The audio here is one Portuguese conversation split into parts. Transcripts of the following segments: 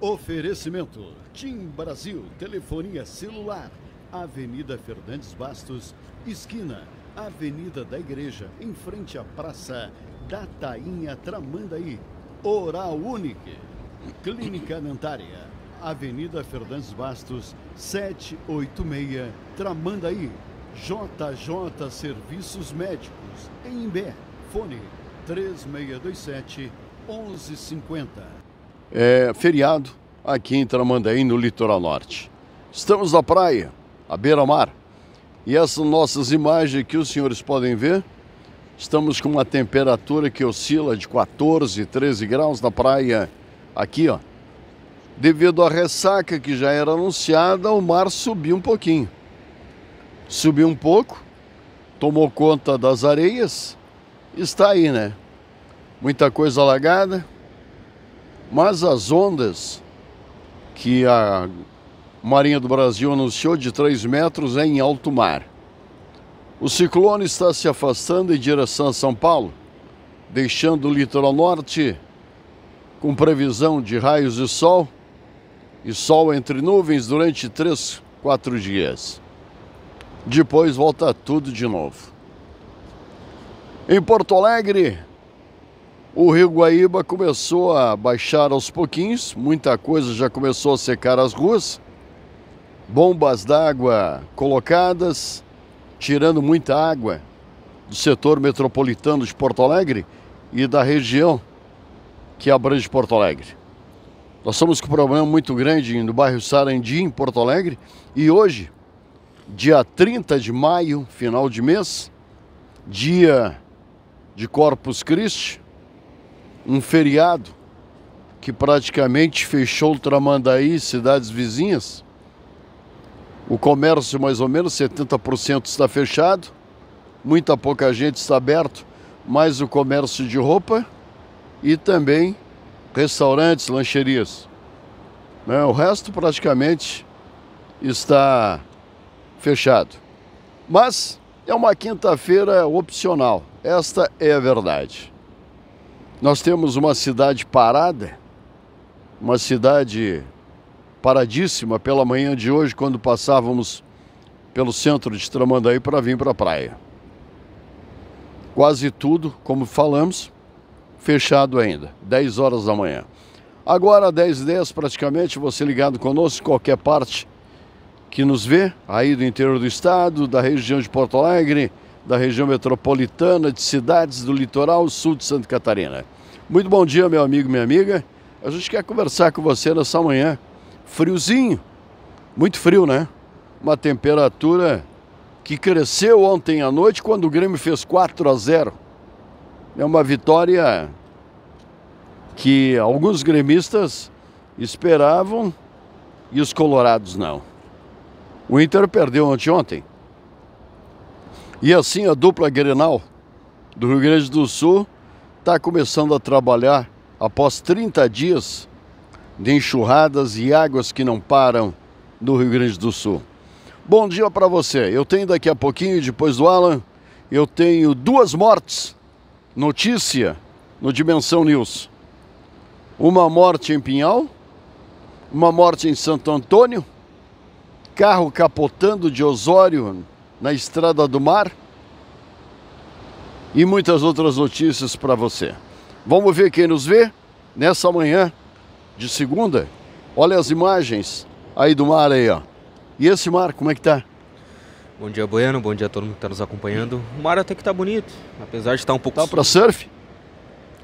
Oferecimento: Tim Brasil, telefonia celular, Avenida Fernandes Bastos, esquina, Avenida da Igreja, em frente à Praça da Tainha Tramandaí, Oral Unique, Clínica Dentária, Avenida Fernandes Bastos, 786, Tramandaí, JJ Serviços Médicos, em Imbé, fone 3627 1150 é, feriado aqui em Tramandaí, no litoral norte. Estamos na praia, à beira-mar, e essas nossas imagens que os senhores podem ver, estamos com uma temperatura que oscila de 14, 13 graus na praia aqui, ó. Devido à ressaca que já era anunciada, o mar subiu um pouquinho. Subiu um pouco, tomou conta das areias, está aí, né? Muita coisa alagada, mas as ondas que a Marinha do Brasil anunciou de 3 metros é em alto mar. O ciclone está se afastando em direção a São Paulo, deixando o litoral norte com previsão de raios de sol e sol entre nuvens durante 3, 4 dias. Depois volta tudo de novo. Em Porto Alegre, o Rio Guaíba começou a baixar aos pouquinhos, muita coisa já começou a secar as ruas, bombas d'água colocadas, tirando muita água do setor metropolitano de Porto Alegre e da região que abrange Porto Alegre. Nós estamos com um problema muito grande no bairro Sarandi, em Porto Alegre, e hoje, dia 30 de maio, final de mês, dia de Corpus Christi, um feriado que praticamente fechou o Tramandaí cidades vizinhas. O comércio, mais ou menos, 70% está fechado, muita pouca gente está aberto, mais o comércio de roupa e também restaurantes, lancherias. Né, o resto praticamente está fechado. Mas é uma quinta-feira opcional, esta é a verdade. Nós temos uma cidade parada, uma cidade paradíssima pela manhã de hoje, quando passávamos pelo centro de Tramandaí para vir para a praia. Quase tudo, como falamos, fechado ainda, 10 horas da manhã. Agora, 10 e 10 praticamente, você ligado conosco, qualquer parte que nos vê, aí do interior do estado, da região de Porto Alegre, da região metropolitana, de cidades do litoral sul de Santa Catarina. Muito bom dia, meu amigo, minha amiga. A gente quer conversar com você nessa manhã. Friozinho, muito frio, né? Uma temperatura que cresceu ontem à noite quando o Grêmio fez 4 a 0. É uma vitória que alguns gremistas esperavam e os colorados não. O Inter perdeu anteontem e assim a dupla Grenal do Rio Grande do Sul está começando a trabalhar após 30 dias de enxurradas e águas que não param no Rio Grande do Sul. Bom dia para você. Eu tenho daqui a pouquinho, depois do Alan, eu tenho duas mortes. Notícia no Dimensão News. Uma morte em Pinhal, uma morte em Santo Antônio, carro capotando de Osório na Estrada do Mar e muitas outras notícias para você. Vamos ver quem nos vê nessa manhã de segunda. Olha as imagens aí do mar aí, ó. E esse mar, como é que tá? Bom dia, Bueno. Bom dia a todo mundo que está nos acompanhando. O mar até que tá bonito, apesar de estar tá um pouco... Tá para surf?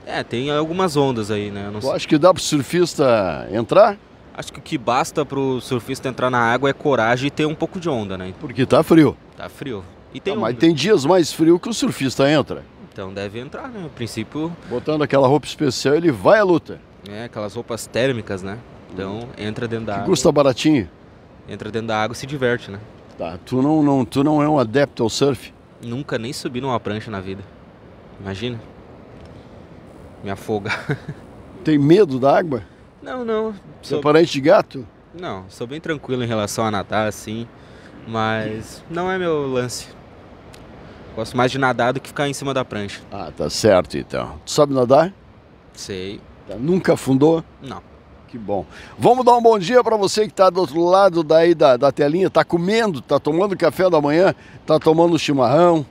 É, tem algumas ondas aí, né? Eu acho que dá para o surfista entrar? Acho que o que basta para o surfista entrar na água é coragem e ter um pouco de onda, né? Porque tá frio. Tá frio. E tem ah, Mas tem dias mais frio que o surfista entra. Então deve entrar, né? No princípio. Botando aquela roupa especial, ele vai à luta. É, aquelas roupas térmicas, né? Então hum. entra dentro da que água. Custa baratinho? Entra dentro da água e se diverte, né? Tá, tu não, não, tu não é um adepto ao surf? Nunca nem subi numa prancha na vida. Imagina. Me afoga Tem medo da água? Não, não. É sou... Você é parente de gato? Não, sou bem tranquilo em relação a nadar, assim. Mas não é meu lance. Gosto mais de nadar do que ficar em cima da prancha. Ah, tá certo então. Tu sabe nadar? Sei. Tá, nunca afundou? Não. Que bom. Vamos dar um bom dia para você que está do outro lado daí da, da telinha, tá comendo, tá tomando café da manhã, tá tomando chimarrão,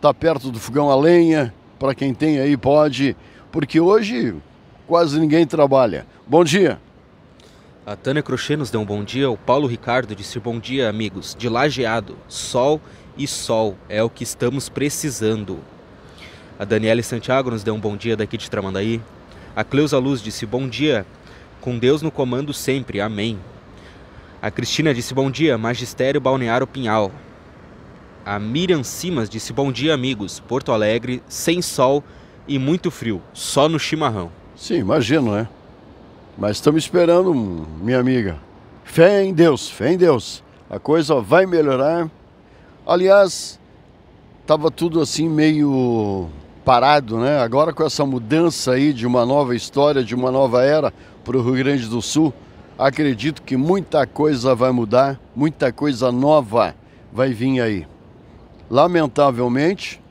tá perto do fogão a lenha. Para quem tem aí pode, porque hoje quase ninguém trabalha. Bom dia. A Tânia Crochê nos deu um bom dia, o Paulo Ricardo disse bom dia, amigos. De lajeado, sol e sol é o que estamos precisando. A Daniela Santiago nos deu um bom dia daqui de Tramandaí. A Cleusa Luz disse bom dia, com Deus no comando sempre, amém. A Cristina disse bom dia, Magistério Balneário Pinhal. A Miriam Simas disse bom dia, amigos. Porto Alegre, sem sol e muito frio, só no chimarrão. Sim, imagino, né? Mas estamos esperando, minha amiga. Fé em Deus, fé em Deus. A coisa vai melhorar. Aliás, estava tudo assim meio parado, né? Agora com essa mudança aí de uma nova história, de uma nova era para o Rio Grande do Sul, acredito que muita coisa vai mudar, muita coisa nova vai vir aí. Lamentavelmente,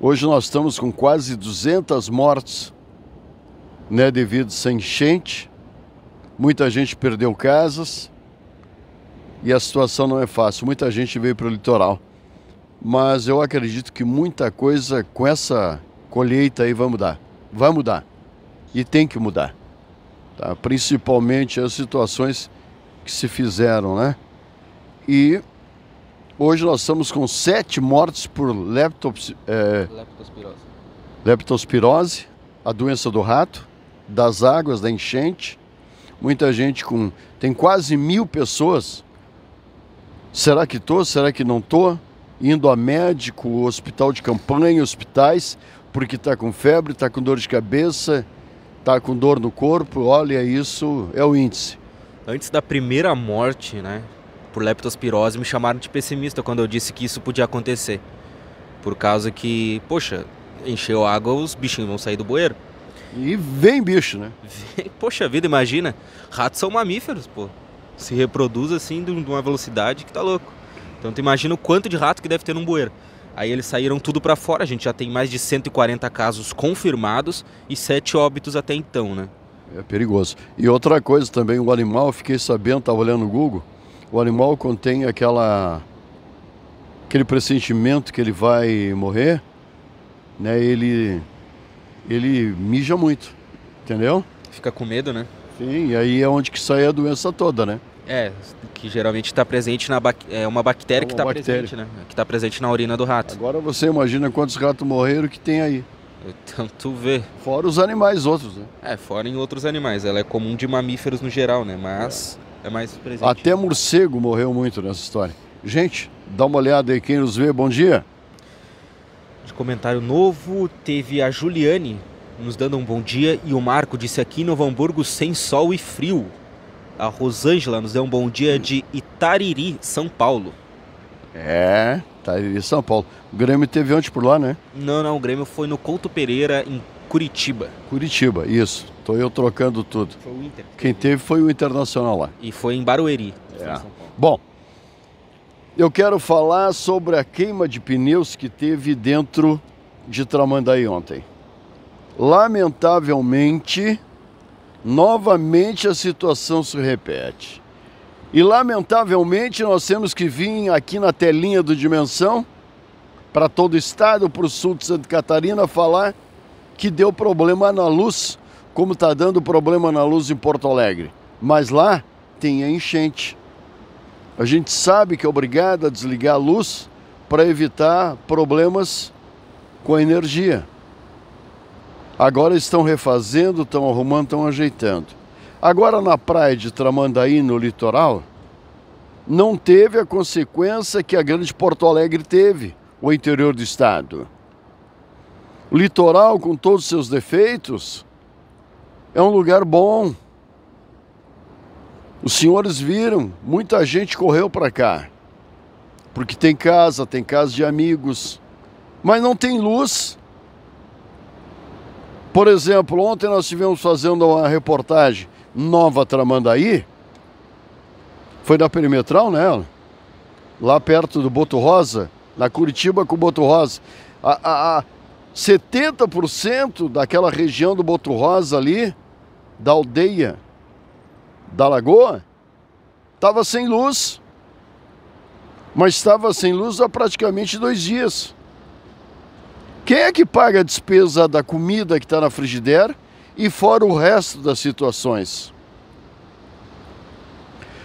hoje nós estamos com quase 200 mortes né, devido a enchente. Muita gente perdeu casas e a situação não é fácil. Muita gente veio para o litoral. Mas eu acredito que muita coisa com essa colheita aí vai mudar. Vai mudar. E tem que mudar. Tá? Principalmente as situações que se fizeram, né? E hoje nós estamos com sete mortes por leptops, é, leptospirose. leptospirose, a doença do rato das águas, da enchente. Muita gente com. Tem quase mil pessoas. Será que estou? Será que não estou? Indo a médico, hospital de campanha, hospitais, porque está com febre, está com dor de cabeça, está com dor no corpo. Olha, isso é o índice. Antes da primeira morte, né? Por leptospirose, me chamaram de pessimista quando eu disse que isso podia acontecer. Por causa que, poxa, encheu água, os bichinhos vão sair do bueiro. E vem bicho, né? Poxa vida, imagina. Ratos são mamíferos, pô. Se reproduz assim de uma velocidade que tá louco. Então tu imagina o quanto de rato que deve ter num bueiro. Aí eles saíram tudo para fora, a gente já tem mais de 140 casos confirmados e 7 óbitos até então, né? É perigoso. E outra coisa também, o animal, fiquei sabendo, estava olhando no Google, o animal contém aquela aquele pressentimento que ele vai morrer, né? Ele ele mija muito, entendeu? Fica com medo, né? Sim, e aí é onde que sai a doença toda, né? É, que geralmente está presente na é uma bactéria é uma que está presente, né? Que está presente na urina do rato. Agora você imagina quantos ratos morreram que tem aí. Tanto ver. vê. Fora os animais outros, né? É, fora em outros animais. Ela é comum de mamíferos no geral, né? Mas é, é mais presente. Até morcego morreu muito nessa história. Gente, dá uma olhada aí quem nos vê. Bom dia comentário novo. Teve a Juliane nos dando um bom dia. E o Marco disse aqui em Novo Hamburgo sem sol e frio. A Rosângela nos deu um bom dia de Itariri, São Paulo. É, Itariri, São Paulo. O Grêmio teve ontem por lá, né? Não, não. O Grêmio foi no Couto Pereira, em Curitiba. Curitiba, isso. Tô eu trocando tudo. Foi o Inter. Quem teve foi o Internacional lá. E foi em Barueri. É. Bom, eu quero falar sobre a queima de pneus que teve dentro de Tramandaí ontem. Lamentavelmente, novamente a situação se repete. E lamentavelmente nós temos que vir aqui na telinha do Dimensão, para todo o estado, para o sul de Santa Catarina, falar que deu problema na luz, como está dando problema na luz em Porto Alegre. Mas lá tem a enchente. A gente sabe que é obrigado a desligar a luz para evitar problemas com a energia. Agora estão refazendo, estão arrumando, estão ajeitando. Agora na praia de Tramandaí, no litoral, não teve a consequência que a grande Porto Alegre teve, o interior do estado. O litoral, com todos os seus defeitos, é um lugar bom os senhores viram, muita gente correu para cá, porque tem casa, tem casa de amigos, mas não tem luz. Por exemplo, ontem nós estivemos fazendo uma reportagem Nova Tramandaí, foi na Perimetral, né? Lá perto do Boto Rosa, na Curitiba com o Boto Rosa. A, a, a 70% daquela região do Boto Rosa ali, da aldeia, da lagoa estava sem luz, mas estava sem luz há praticamente dois dias. Quem é que paga a despesa da comida que está na frigideira e fora o resto das situações?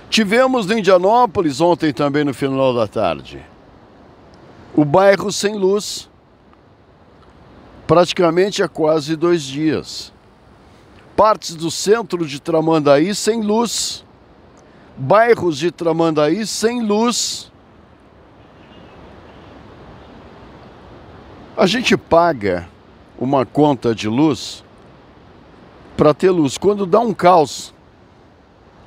Tivemos em Indianópolis ontem também no final da tarde. O bairro sem luz, praticamente há quase dois dias partes do centro de Tramandaí sem luz, bairros de Tramandaí sem luz. A gente paga uma conta de luz para ter luz. Quando dá um caos,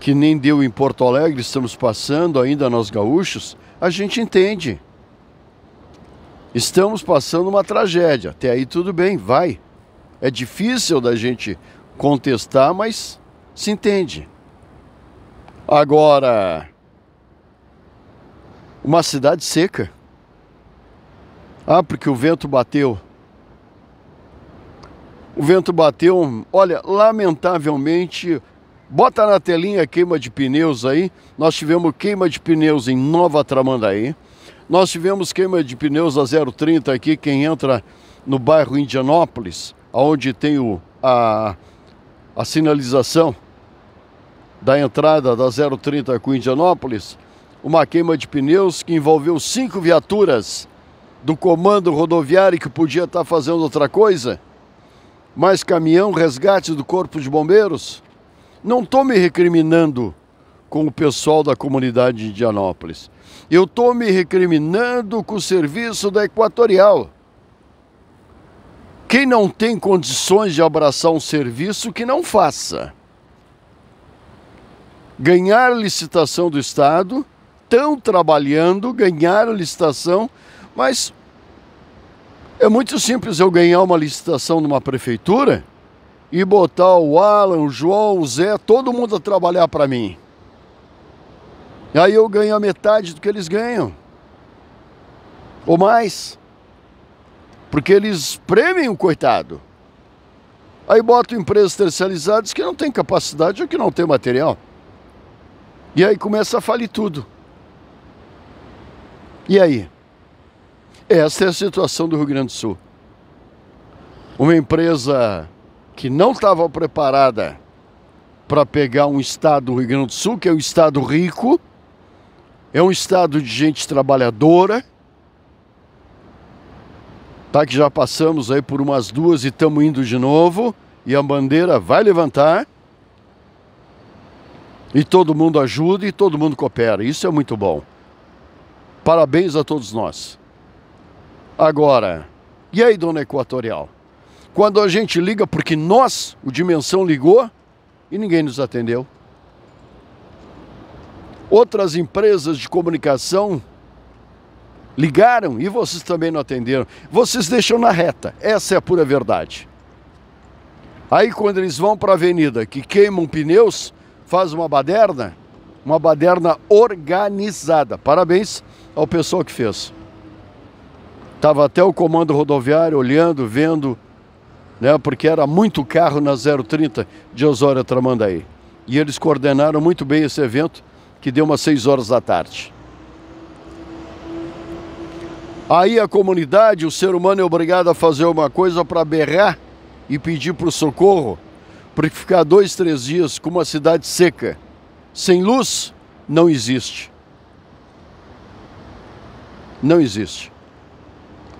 que nem deu em Porto Alegre, estamos passando ainda nós gaúchos, a gente entende. Estamos passando uma tragédia. Até aí tudo bem, vai. É difícil da gente contestar, mas se entende. Agora, uma cidade seca. Ah, porque o vento bateu. O vento bateu, olha, lamentavelmente, bota na telinha queima de pneus aí. Nós tivemos queima de pneus em Nova Tramandaí. Nós tivemos queima de pneus a 030 aqui, quem entra no bairro Indianópolis, aonde tem o, a, a sinalização da entrada da 030 com Indianópolis, uma queima de pneus que envolveu cinco viaturas do comando rodoviário que podia estar fazendo outra coisa, mais caminhão, resgate do corpo de bombeiros. Não estou me recriminando com o pessoal da comunidade de Indianópolis. Eu estou me recriminando com o serviço da Equatorial. Quem não tem condições de abraçar um serviço, que não faça. Ganhar licitação do Estado, estão trabalhando, ganhar licitação, mas é muito simples eu ganhar uma licitação numa prefeitura e botar o Alan, o João, o Zé, todo mundo a trabalhar para mim. Aí eu ganho a metade do que eles ganham. Ou mais porque eles premem o coitado. Aí botam empresas terceirizadas que não têm capacidade ou que não têm material. E aí começa a falir tudo. E aí? Essa é a situação do Rio Grande do Sul. Uma empresa que não estava preparada para pegar um estado do Rio Grande do Sul, que é um estado rico, é um estado de gente trabalhadora, Tá que já passamos aí por umas duas e estamos indo de novo. E a bandeira vai levantar. E todo mundo ajuda e todo mundo coopera. Isso é muito bom. Parabéns a todos nós. Agora, e aí, dona Equatorial? Quando a gente liga porque nós, o Dimensão, ligou e ninguém nos atendeu. Outras empresas de comunicação Ligaram e vocês também não atenderam. Vocês deixam na reta. Essa é a pura verdade. Aí quando eles vão para a avenida que queimam pneus, faz uma baderna, uma baderna organizada. Parabéns ao pessoal que fez. Estava até o comando rodoviário olhando, vendo, né, porque era muito carro na 030 de Osório Tramandaí. E eles coordenaram muito bem esse evento, que deu umas 6 horas da tarde. Aí a comunidade, o ser humano é obrigado a fazer uma coisa para berrar e pedir para o socorro, porque ficar dois, três dias com uma cidade seca, sem luz, não existe. Não existe.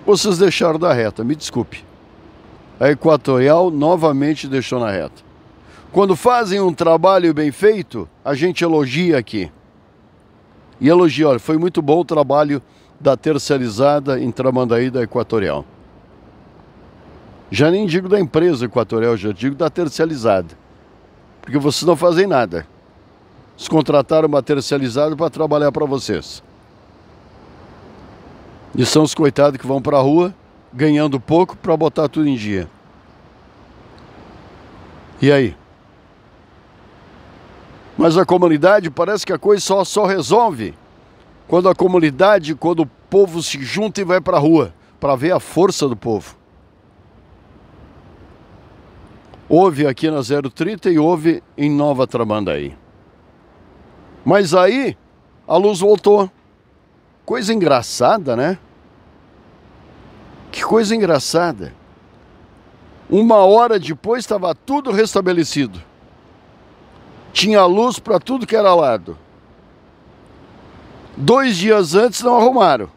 Vocês deixaram da reta, me desculpe. A Equatorial novamente deixou na reta. Quando fazem um trabalho bem feito, a gente elogia aqui. E elogia, olha, foi muito bom o trabalho da terceirizada em Tramandaí da Equatorial. Já nem digo da empresa Equatorial, já digo da terceirizada. Porque vocês não fazem nada. Eles contrataram uma terceirizada para trabalhar para vocês. E são os coitados que vão para a rua ganhando pouco para botar tudo em dia. E aí? Mas a comunidade parece que a coisa só, só resolve quando a comunidade, quando o povo se junta e vai para a rua para ver a força do povo. Houve aqui na 030 e houve em Nova Tramandaí. Mas aí a luz voltou. Coisa engraçada, né? Que coisa engraçada. Uma hora depois estava tudo restabelecido. Tinha luz para tudo que era lado. Dois dias antes não arrumaram.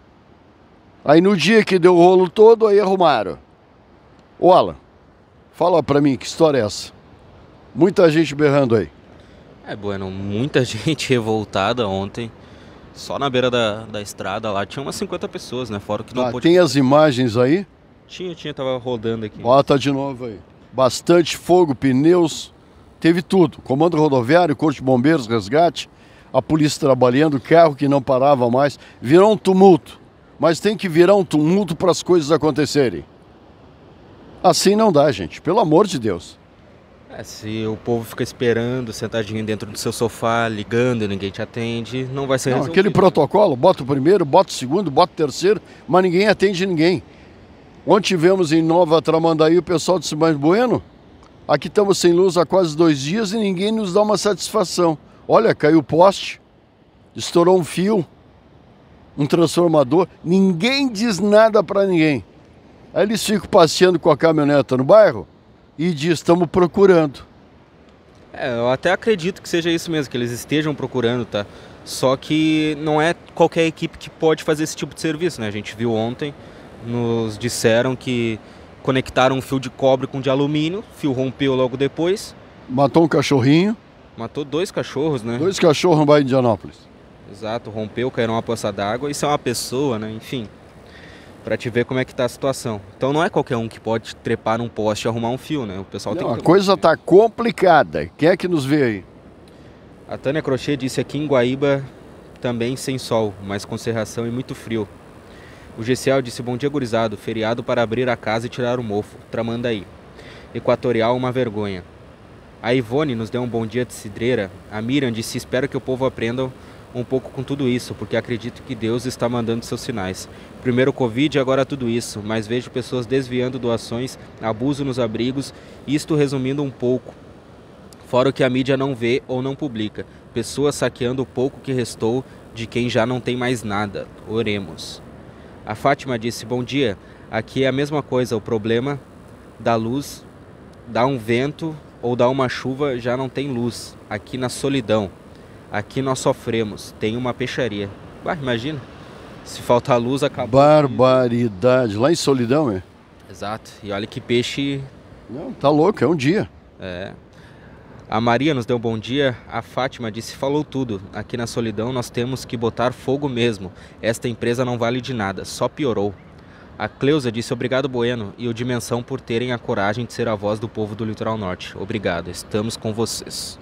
Aí no dia que deu o rolo todo, aí arrumaram. Ô Alan, fala pra mim que história é essa? Muita gente berrando aí. É, Bueno, muita gente revoltada ontem. Só na beira da, da estrada lá tinha umas 50 pessoas, né? Fora que não ah, pôde... Tem as imagens aí? Tinha, tinha, tava rodando aqui. Bota de novo aí. Bastante fogo, pneus, teve tudo. Comando rodoviário, corpo de bombeiros, resgate a polícia trabalhando, carro que não parava mais, virou um tumulto. Mas tem que virar um tumulto para as coisas acontecerem. Assim não dá, gente, pelo amor de Deus. É, se o povo fica esperando, sentadinho dentro do seu sofá, ligando e ninguém te atende, não vai ser não, Aquele protocolo, bota o primeiro, bota o segundo, bota o terceiro, mas ninguém atende ninguém. Ontem tivemos em Nova Tramandaí o pessoal de Simões Bueno. Aqui estamos sem luz há quase dois dias e ninguém nos dá uma satisfação. Olha, caiu o poste, estourou um fio, um transformador, ninguém diz nada para ninguém. Aí eles ficam passeando com a caminhoneta no bairro e diz: estamos procurando. É, eu até acredito que seja isso mesmo, que eles estejam procurando, tá? Só que não é qualquer equipe que pode fazer esse tipo de serviço, né? A gente viu ontem, nos disseram que conectaram um fio de cobre com de alumínio, fio rompeu logo depois. Matou um cachorrinho. Matou dois cachorros, né? Dois cachorros no bairro de Indianópolis. Exato, rompeu, caiu uma poça d'água. Isso é uma pessoa, né? Enfim, para te ver como é que tá a situação. Então não é qualquer um que pode trepar num poste e arrumar um fio, né? O pessoal não, tem que... A coisa tá complicada. Quem é que nos vê aí? A Tânia Crochê disse aqui em Guaíba também sem sol, mas com cerração e muito frio. O GCL disse bom dia gurizado, feriado para abrir a casa e tirar o mofo. Tramandaí. Equatorial uma vergonha. A Ivone nos deu um bom dia de cidreira. A Miriam disse: Espero que o povo aprenda um pouco com tudo isso, porque acredito que Deus está mandando seus sinais. Primeiro o Covid e agora tudo isso, mas vejo pessoas desviando doações, abuso nos abrigos, isto resumindo um pouco. Fora o que a mídia não vê ou não publica, pessoas saqueando o pouco que restou de quem já não tem mais nada. Oremos. A Fátima disse: Bom dia, aqui é a mesma coisa, o problema da luz dá um vento ou dá uma chuva, já não tem luz. Aqui na solidão, aqui nós sofremos, tem uma peixaria. imagina, se faltar luz, acabou. Barbaridade, lá em solidão, é? Exato, e olha que peixe... Não, tá louco, é um dia. É. A Maria nos deu um bom dia, a Fátima disse, falou tudo. Aqui na solidão nós temos que botar fogo mesmo. Esta empresa não vale de nada, só piorou. A Cleusa disse obrigado Bueno e o Dimensão por terem a coragem de ser a voz do povo do litoral norte. Obrigado, estamos com vocês.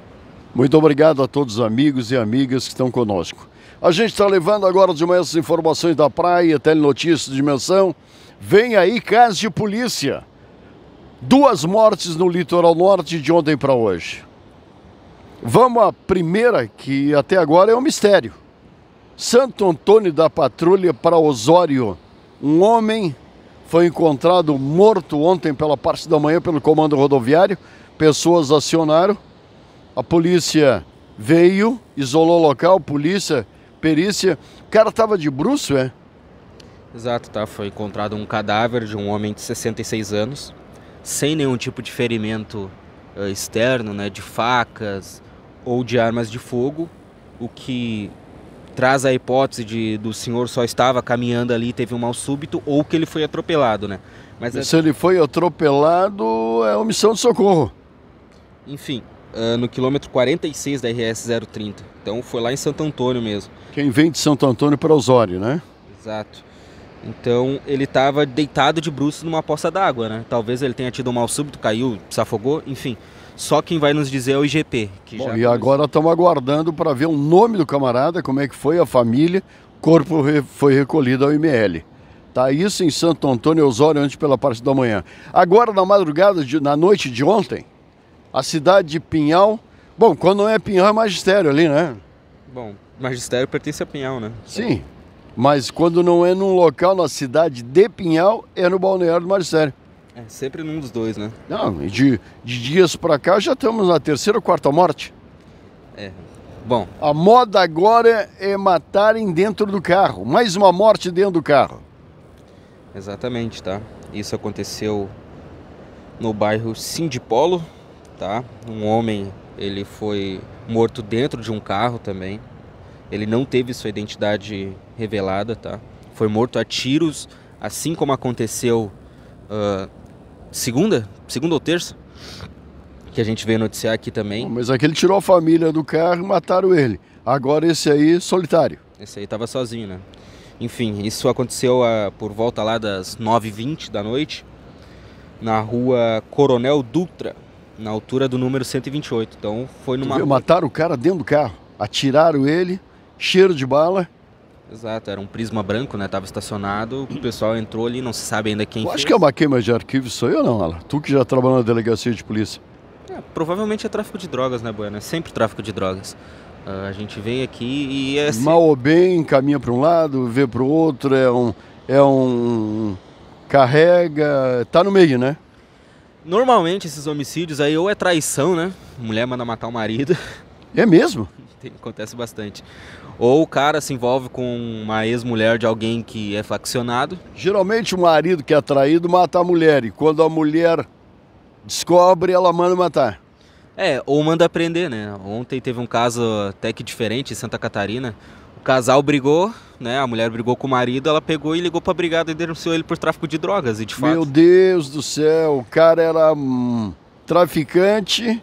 Muito obrigado a todos os amigos e amigas que estão conosco. A gente está levando agora de manhã as informações da praia, telenotícias de dimensão. Vem aí caso de polícia. Duas mortes no litoral norte de ontem para hoje. Vamos à primeira, que até agora é um mistério. Santo Antônio da Patrulha para Osório um homem foi encontrado morto ontem pela parte da manhã pelo comando rodoviário. Pessoas acionaram, a polícia veio, isolou o local, polícia, perícia. O cara estava de bruxo, é? Exato, tá. Foi encontrado um cadáver de um homem de 66 anos, sem nenhum tipo de ferimento eh, externo, né, de facas ou de armas de fogo, o que traz a hipótese de do senhor só estava caminhando ali e teve um mal súbito ou que ele foi atropelado, né? Mas é- se ele foi atropelado, é omissão de socorro. Enfim, ah, no quilômetro 46 da RS 030. Então foi lá em Santo Antônio mesmo. Quem vem de Santo Antônio para Osório, né? Exato. Então ele estava deitado de bruços numa poça d'água, né? Talvez ele tenha tido um mal súbito, caiu, se afogou, enfim. Só quem vai nos dizer é o IGP. Bom, e agora estamos aguardando para ver o nome do camarada, como é que foi a família. Corpo re foi recolhido ao IML. Tá isso em Santo Antônio Osório, antes pela parte da manhã. Agora, na madrugada, de, na noite de ontem, a cidade de Pinhal. Bom, quando não é Pinhal, é magistério ali, né? Bom, magistério pertence a Pinhal, né? Sim, mas quando não é num local na cidade de Pinhal, é no balneário do magistério. É, sempre num dos dois, né? Não, de, de dias para cá já estamos na terceira ou quarta morte. É. Bom. A moda agora é matarem dentro do carro. Mais uma morte dentro do carro. Exatamente, tá? Isso aconteceu no bairro Sindipolo, tá? Um homem, ele foi morto dentro de um carro também. Ele não teve sua identidade revelada, tá? Foi morto a tiros, assim como aconteceu uh, segunda, segunda ou terça, que a gente veio noticiar aqui também. Mas aquele tirou a família do carro e mataram ele. Agora esse aí solitário. Esse aí tava sozinho, né? Enfim, isso aconteceu a, ah, por volta lá das 9h20 da noite, na rua Coronel Dutra, na altura do número 128. Então foi numa. mataram o cara dentro do carro, atiraram ele, cheiro de bala. Exato, era um prisma branco, né? Tava estacionado, o pessoal entrou ali, não se sabe ainda quem Eu fez. Acho que é uma queima de arquivo isso aí ou não, Alan? Tu que já trabalhou na delegacia de polícia. É, provavelmente é tráfico de drogas, né, Bueno? É sempre tráfico de drogas. Uh, a gente vem aqui e é assim... Mal ou bem, caminha para um lado, vê para o outro, é um, é um... carrega... tá no meio, né? Normalmente esses homicídios aí ou é traição, né? Mulher manda matar o marido. É mesmo? acontece bastante ou o cara se envolve com uma ex-mulher de alguém que é faccionado. Geralmente o marido que é traído mata a mulher e quando a mulher descobre, ela manda matar. É, ou manda prender, né? Ontem teve um caso até que diferente em Santa Catarina. O casal brigou, né? A mulher brigou com o marido, ela pegou e ligou pra brigada e denunciou ele por tráfico de drogas e de fato. Meu Deus do céu, o cara era hum, traficante,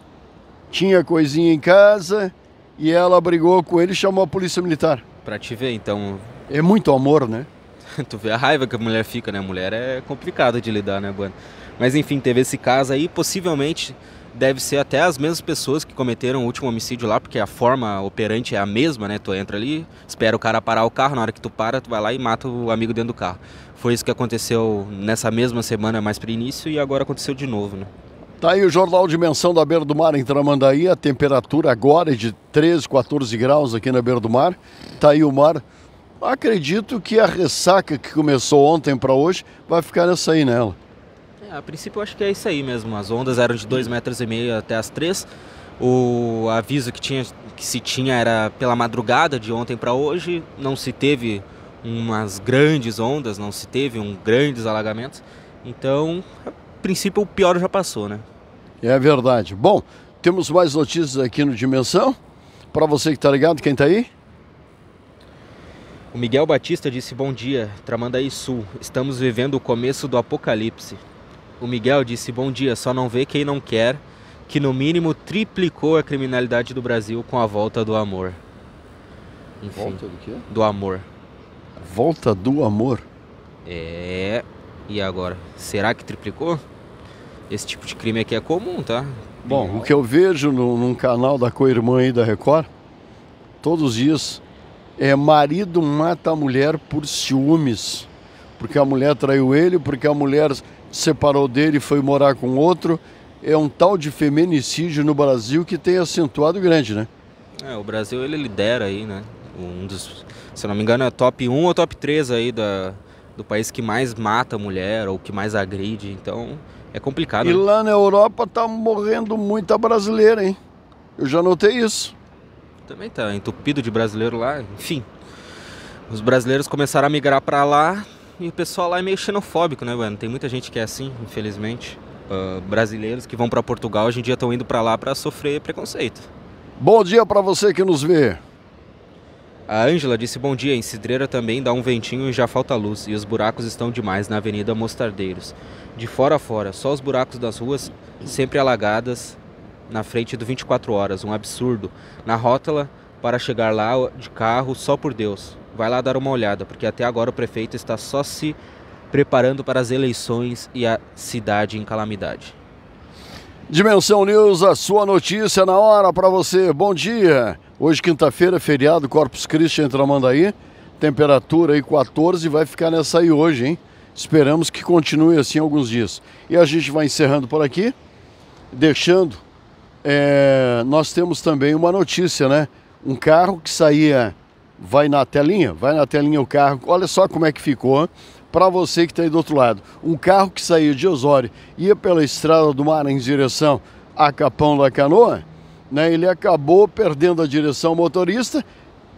tinha coisinha em casa e ela brigou com ele e chamou a polícia militar. Pra te ver, então. É muito amor, né? tu vê a raiva que a mulher fica, né? mulher é complicada de lidar, né, Bueno? Mas enfim, teve esse caso aí, possivelmente deve ser até as mesmas pessoas que cometeram o último homicídio lá, porque a forma operante é a mesma, né? Tu entra ali, espera o cara parar o carro, na hora que tu para, tu vai lá e mata o amigo dentro do carro. Foi isso que aconteceu nessa mesma semana mais para início e agora aconteceu de novo, né? Tá aí o Jornal Dimensão da Beira do Mar em Tramandaí. A temperatura agora é de 13, 14 graus aqui na Beira do Mar. Tá aí o mar. Acredito que a ressaca que começou ontem para hoje vai ficar nessa aí nela. É, a princípio eu acho que é isso aí mesmo. As ondas eram de 2,5 metros e meio até as 3. O aviso que, tinha, que se tinha era pela madrugada de ontem para hoje. Não se teve umas grandes ondas, não se teve um grandes alagamentos. Então, princípio, o pior já passou, né? É verdade. Bom, temos mais notícias aqui no Dimensão. Para você que está ligado, quem está aí? O Miguel Batista disse: Bom dia, Tramandaí Sul. Estamos vivendo o começo do apocalipse. O Miguel disse: Bom dia, só não vê quem não quer, que no mínimo triplicou a criminalidade do Brasil com a volta do amor. Enfim, volta do quê? Do amor. Volta do amor? É. E agora? Será que triplicou? esse tipo de crime aqui é comum, tá? Bom, o que eu vejo no, num canal da co-irmã aí da Record, todos os dias, é marido mata a mulher por ciúmes. Porque a mulher traiu ele, porque a mulher separou dele e foi morar com outro. É um tal de feminicídio no Brasil que tem acentuado grande, né? É, o Brasil ele lidera aí, né? Um dos, se não me engano, é top 1 ou top 3 aí da, do país que mais mata a mulher ou que mais agride. Então, é complicado. E né? lá na Europa tá morrendo muita brasileira, hein? Eu já notei isso. Também tá entupido de brasileiro lá, enfim. Os brasileiros começaram a migrar para lá e o pessoal lá é meio xenofóbico, né, mano? Tem muita gente que é assim, infelizmente. Uh, brasileiros que vão para Portugal hoje em dia estão indo para lá para sofrer preconceito. Bom dia para você que nos vê. A Ângela disse bom dia, em Cidreira também dá um ventinho e já falta luz, e os buracos estão demais na Avenida Mostardeiros. De fora a fora, só os buracos das ruas sempre alagadas na frente do 24 horas, um absurdo. Na rótula, para chegar lá de carro, só por Deus. Vai lá dar uma olhada, porque até agora o prefeito está só se preparando para as eleições e a cidade em calamidade. Dimensão News, a sua notícia na hora para você. Bom dia. Hoje, quinta-feira, feriado, Corpus Christi em Tramandaí. Temperatura aí 14, vai ficar nessa aí hoje, hein? Esperamos que continue assim alguns dias. E a gente vai encerrando por aqui, deixando. É, nós temos também uma notícia, né? Um carro que saía, vai na telinha, vai na telinha o carro. Olha só como é que ficou para você que está aí do outro lado. Um carro que saía de Osório, ia pela estrada do mar em direção a Capão da Canoa né, ele acabou perdendo a direção motorista,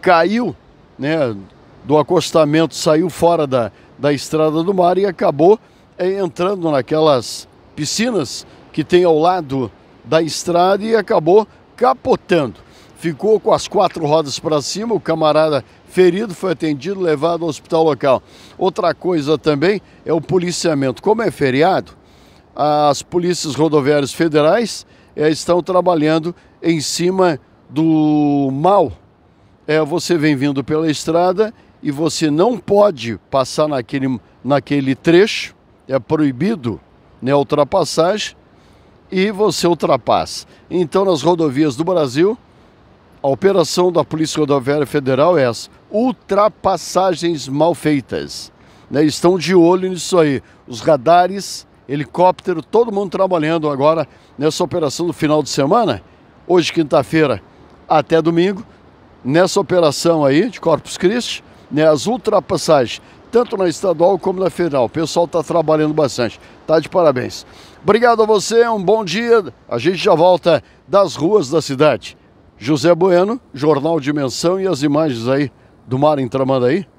caiu né, do acostamento, saiu fora da, da estrada do mar e acabou é, entrando naquelas piscinas que tem ao lado da estrada e acabou capotando. Ficou com as quatro rodas para cima, o camarada ferido foi atendido, levado ao hospital local. Outra coisa também é o policiamento. Como é feriado, as polícias rodoviárias federais é, estão trabalhando em cima do mal. É, você vem vindo pela estrada e você não pode passar naquele, naquele trecho, é proibido né, a ultrapassagem, e você ultrapassa. Então, nas rodovias do Brasil, a operação da Polícia Rodoviária Federal é essa: ultrapassagens mal feitas. Né? Estão de olho nisso aí. Os radares, helicóptero, todo mundo trabalhando agora nessa operação do final de semana hoje quinta-feira até domingo, nessa operação aí de Corpus Christi, né, as ultrapassagens, tanto na estadual como na federal. O pessoal está trabalhando bastante, tá de parabéns. Obrigado a você, um bom dia. A gente já volta das ruas da cidade. José Bueno, Jornal Dimensão e as imagens aí do mar em Tramandaí.